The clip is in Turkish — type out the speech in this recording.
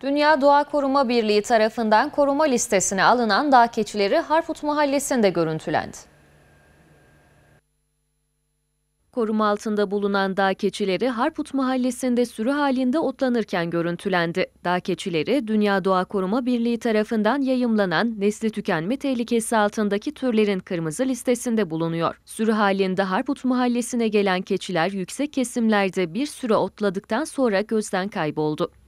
Dünya Doğa Koruma Birliği tarafından koruma listesine alınan dağ keçileri Harput Mahallesi'nde görüntülendi. Koruma altında bulunan dağ keçileri Harput Mahallesi'nde sürü halinde otlanırken görüntülendi. Dağ keçileri Dünya Doğa Koruma Birliği tarafından yayımlanan nesli tükenme tehlikesi altındaki türlerin kırmızı listesinde bulunuyor. Sürü halinde Harput Mahallesi'ne gelen keçiler yüksek kesimlerde bir süre otladıktan sonra gözden kayboldu.